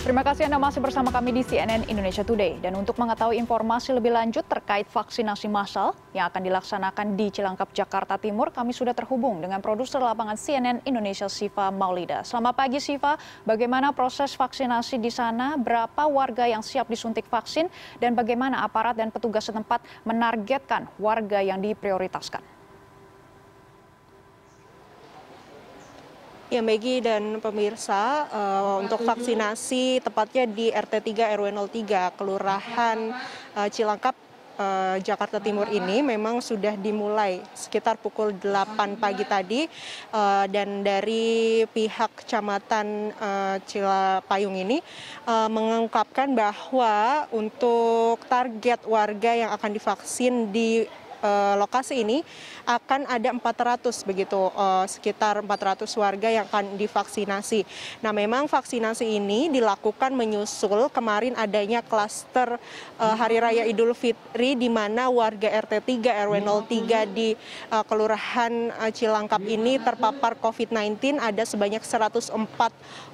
Terima kasih Anda masih bersama kami di CNN Indonesia Today. Dan untuk mengetahui informasi lebih lanjut terkait vaksinasi massal yang akan dilaksanakan di Cilangkap, Jakarta Timur, kami sudah terhubung dengan produser lapangan CNN Indonesia Siva Maulida. Selamat pagi Siva, bagaimana proses vaksinasi di sana, berapa warga yang siap disuntik vaksin, dan bagaimana aparat dan petugas setempat menargetkan warga yang diprioritaskan? Ya Megi dan pemirsa, uh, untuk vaksinasi tepatnya di RT 3 RW 03 Kelurahan uh, Cilangkap uh, Jakarta Timur ini memang sudah dimulai sekitar pukul 8 pagi tadi uh, dan dari pihak Kecamatan uh, Cilapayung ini uh, mengungkapkan bahwa untuk target warga yang akan divaksin di uh, lokasi ini akan ada 400 begitu uh, sekitar 400 warga yang akan divaksinasi. Nah, memang vaksinasi ini dilakukan menyusul kemarin adanya klaster uh, Hari Raya Idul Fitri di mana warga RT 3 RW 03 di uh, Kelurahan uh, Cilangkap ini terpapar COVID-19 ada sebanyak 104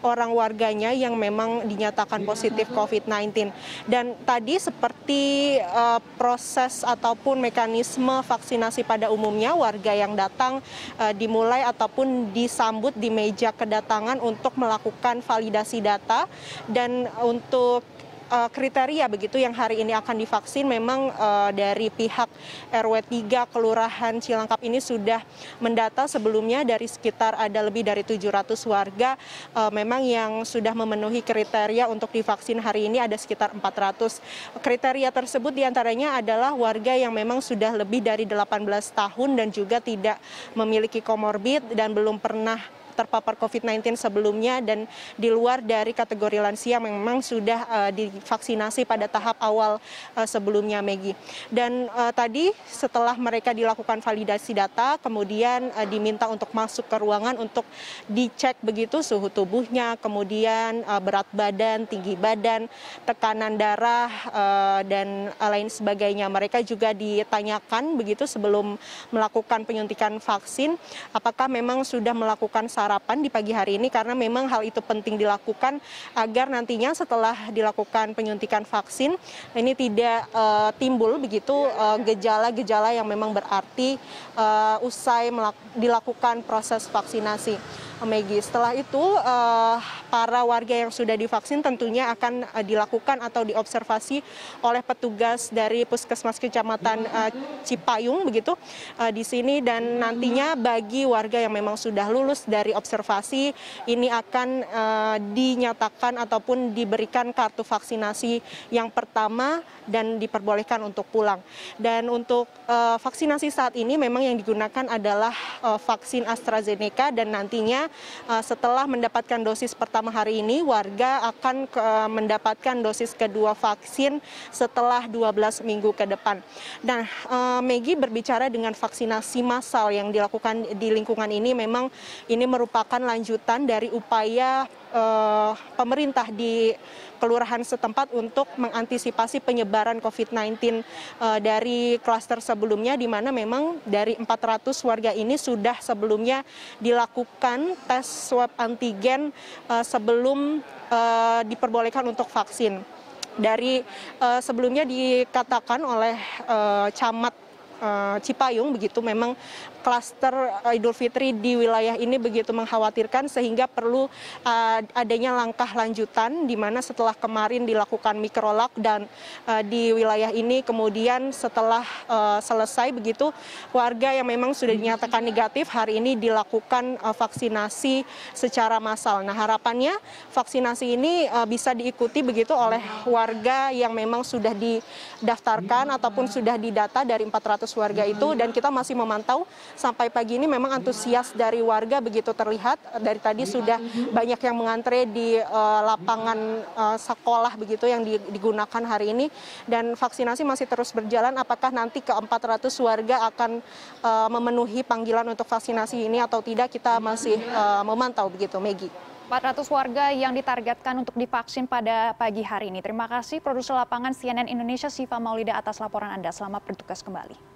orang warganya yang memang dinyatakan positif COVID-19. Dan tadi seperti uh, proses ataupun mekanisme mekanisme vaksinasi pada umumnya warga yang datang uh, dimulai ataupun disambut di meja kedatangan untuk melakukan validasi data dan untuk Eh, kriteria begitu yang hari ini akan divaksin memang uh, dari pihak RW 3 Kelurahan Cilangkap ini sudah mendata sebelumnya dari sekitar ada lebih dari 700 warga uh, memang yang sudah memenuhi kriteria untuk divaksin hari ini ada sekitar 400. Kriteria tersebut diantaranya adalah warga yang memang sudah lebih dari 18 tahun dan juga tidak memiliki komorbid dan belum pernah terpapar COVID-19 sebelumnya dan di luar dari kategori lansia memang sudah uh, divaksinasi pada tahap awal uh, sebelumnya Megi. Dan uh, tadi setelah mereka dilakukan validasi data kemudian uh, diminta untuk masuk ke ruangan untuk dicek begitu suhu tubuhnya, kemudian uh, berat badan, tinggi badan, tekanan darah uh, dan lain sebagainya. Mereka juga ditanyakan begitu sebelum melakukan penyuntikan vaksin apakah memang sudah melakukan harapan di pagi hari ini karena memang hal itu penting dilakukan agar nantinya setelah dilakukan penyuntikan vaksin ini tidak uh, timbul begitu eh, gejala-gejala uh, yang memang berarti uh, usai dilakukan proses vaksinasi. Megi. Setelah itu uh, para warga yang sudah divaksin tentunya akan uh, dilakukan atau diobservasi oleh petugas dari Puskesmas Kecamatan uh, Cipayung begitu uh, di sini dan nantinya bagi warga yang memang sudah lulus dari observasi ini akan uh, dinyatakan ataupun diberikan kartu vaksinasi yang pertama dan diperbolehkan untuk pulang. Dan untuk uh, vaksinasi saat ini memang yang digunakan adalah uh, vaksin AstraZeneca dan nantinya Eh, setelah mendapatkan dosis pertama hari ini, warga akan eh, mendapatkan dosis kedua vaksin setelah 12 minggu ke depan. Nah, eh, Megi berbicara dengan vaksinasi massal yang dilakukan di lingkungan ini memang ini merupakan lanjutan dari upaya uh, pemerintah di kelurahan setempat untuk mengantisipasi penyebaran COVID-19 uh, dari klaster sebelumnya di mana memang dari 400 warga ini sudah sebelumnya dilakukan tes swab antigen uh, sebelum uh, diperbolehkan untuk vaksin. Dari uh, sebelumnya dikatakan oleh uh, camat Eh, Cipayung begitu memang klaster eh, Idul Fitri di wilayah ini begitu mengkhawatirkan sehingga perlu eh, adanya langkah lanjutan di mana setelah kemarin dilakukan mikro dan di wilayah ini kemudian setelah selesai begitu warga yang memang sudah dinyatakan negatif hari ini dilakukan vaksinasi secara massal. Nah, harapannya vaksinasi ini bisa diikuti begitu oleh warga yang memang sudah didaftarkan ataupun sudah didata dari 400 warga itu dan kita masih memantau sampai pagi ini memang antusias dari warga begitu terlihat dari tadi sudah banyak yang mengantre di uh, lapangan uh, sekolah begitu yang digunakan hari ini dan vaksinasi masih terus berjalan apakah nanti ke 400 warga akan uh, memenuhi panggilan untuk vaksinasi ini atau tidak kita masih uh, memantau begitu Megi. 400 warga yang ditargetkan untuk divaksin pada pagi hari ini. Terima kasih produser lapangan CNN Indonesia Siva Maulida atas laporan Anda. Selamat bertugas kembali.